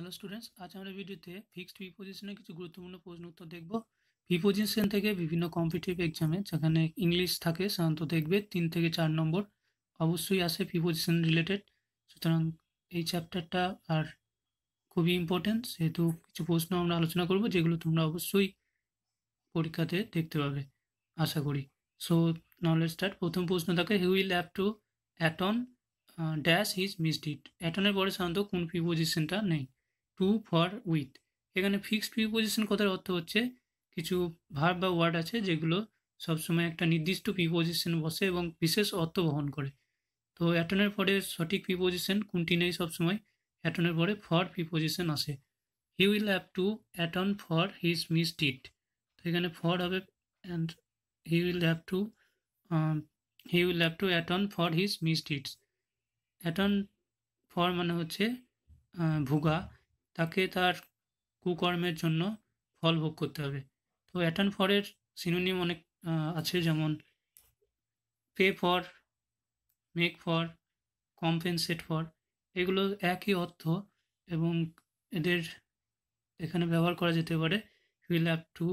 hello students আজ আমরা ভিডিওতে ফিক্সড ভি পজিশনের কিছু গুরুত্বপূর্ণ প্রশ্ন উত্তর দেখব ভি পজিশন থেকে বিভিন্ন কম্পিটিভ এক্সামে যেখানে ইংলিশ থাকে সাধারণত দেখবে তিন থেকে চার নম্বর অবশ্যই আসে ভি পজিশন রিলেটেড সুতরাং এই চ্যাপ্টারটা আর খুবই ইম্পর্টেন্ট সেহেতু কিছু প্রশ্ন আমরা আলোচনা করব যেগুলো তোমরা অবশ্যই পরীক্ষাতে দেখতে পাবে আশা করি সো নলেজ স্টার্ট প্রথম প্রশ্ন থাকে he will have to atone dash his misdeed অ্যাটনের পরে সাধারণত কোন প্রিপোজিশনটা নেই টু ফর উইথ এখানে ফিক্সড পজিশন কথার অর্থ হচ্ছে কিছু ভার বা ওয়ার্ড আছে যেগুলো সবসময় একটা নির্দিষ্ট পজিশন বসে এবং বিশেষ অর্থ বহন করে তো অ্যাটনের পরে সঠিক পজিশন কোনটি নেই সবসময় অ্যাটনের পরে ফর প্রিপোজিশন আসে he will have to atone for his misdeed তো এখানে ফর হবে and he will have to he will have to atone for his misdeeds atone for মানে হচ্ছে ভুগা তাকে তার কুকর্মের জন্য ফল ভোগ করতে হবে তো অ্যাটার্ন ফরের সিনোনিম অনেক আছে যেমন pay for make for compensate for এগুলো একই অর্থ এবং এদের এখানে ব্যবহার করা যেতে পারে will have to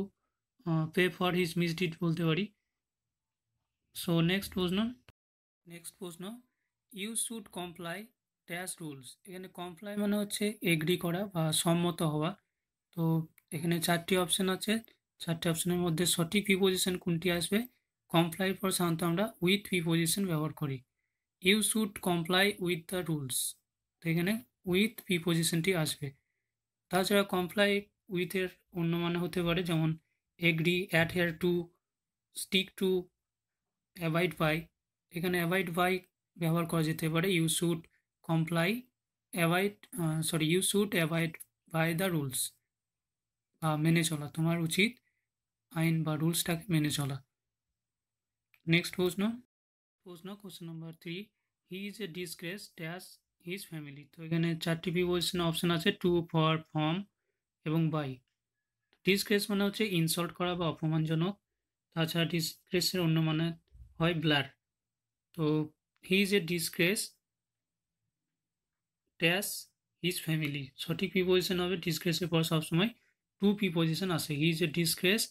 pay for his misdeed বলতে পারি সো নেক্সট প্রশ্ন নেক্সট প্রশ্ন you should comply dash rules এখানে কমপ্লাই মানে হচ্ছে এগ্রি করা বা সম্মত হওয়া তো এখানে চারটি অপশান আছে চারটি অপশানের মধ্যে সঠিক প্রিপোজিশন কোনটি আসবে কমপ্লাই পর সাধারণত আমরা উইথ প্রিপোজিশন ব্যবহার করি you should comply with the rules তো এখানে উইথ প্রিপোজিশনটি আসবে তাছাড়া কমপ্লাই উইথের অন্য মানে হতে পারে যেমন agree adhere to stick to abide by এখানে অ্যাভয়েড বাই ব্যবহার করা যেতে পারে you should comply abide sorry you should abide by the rules বা মেনে চলা তোমার উচিত আইন বা রুলসটাকে মেনে চলা নেক্সট প্রশ্ন প্রশ্ন question number three he is a disgrace dash his family তো এখানে চারটি প্রিপোজিশন অপশন আছে টু ফর ফর্ম এবং বাই ডিসগ্রেস মানে হচ্ছে ইনসল্ট করা বা অপমানজনক তাছাড়া ডিসগ্রেসের অন্য মানে হয় ব্লার তো he is a disgrace dash his family সঠিক প্রিপোজিশন হবে ডিসগ্রেসের পর সবসময় টু প্রিপোজিশন আসে his a disgrace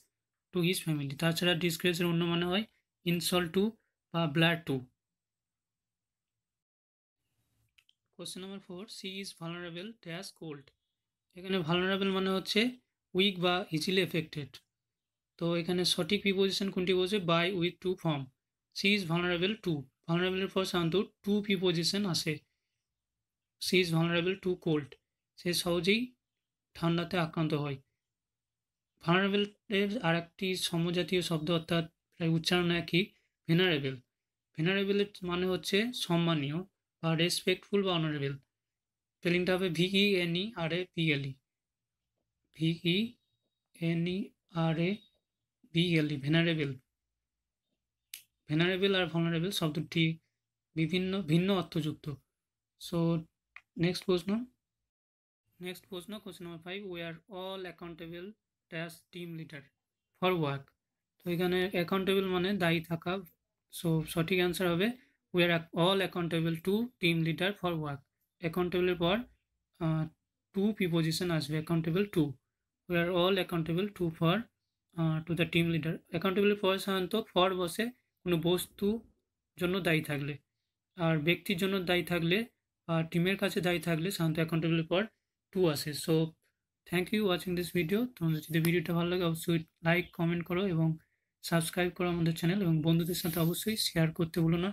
to his family তাছাড়া ডিসগ্রেসের অন্য মানে হয় ইনসল্ট টু বা blot to question number four she is vulnerable dash cold এখানে ভালনারেবল মানে হচ্ছে উইক বা ইজিলি এফেক্টেড তো এখানে সঠিক প্রিপোজিশন কোনটি বলছে by with to from she is vulnerable to ভালনারেবলের পর সাধারণত টু প্রিপোজিশন আসে she is vulnerable to cold সে সহজেই ঠান্ডাতে আক্রান্ত হয় ভালনারেবলের আর একটি সমজাতীয় শব্দ অর্থাৎ প্রায় উচ্চারণ একই ভেনারেবল ভেনারেবলের মানে হচ্ছে সম্মানীয় বা রেসপেক্টফুল বা অনারেবল স্পেলিংটা হবে V E N E R A P L E V N E R A V L E venerable venerable আর ভনারেবল শব্দটি বিভিন্ন ভিন্ন অর্থযুক্ত সো নেক্সট প্রশ্ন নেক্সট প্রশ্ন question number five we are all accountable dash team leader for work তো এখানে accountable মানে দায়ী থাকা সো সঠিক অ্যান্সার হবে we are all accountable to team leader for work অ্যাকাউন্টেবলের পর টু প্রিপোজিশন আসবে accountable to we are all accountable to for to the team leader অ্যাকাউন্টেবলের পর সাধারণত ফর বসে কোনো বস্তু জন্য দায়ী থাকলে আর ব্যক্তির জন্য দায়ী থাকলে আর টিমের কাছে দায়ী থাকলে শান্ত অ্যাকাউন্টেবলের পর টু আসে so thank you watching this video তোমাদের যদি ভিডিওটা ভালো লাগে অবশ্যই লাইক কমেন্ট করো এবং সাবস্ক্রাইব করো আমাদের চ্যানেল এবং বন্ধুদের সাথে অবশ্যই শেয়ার করতে ভুলো না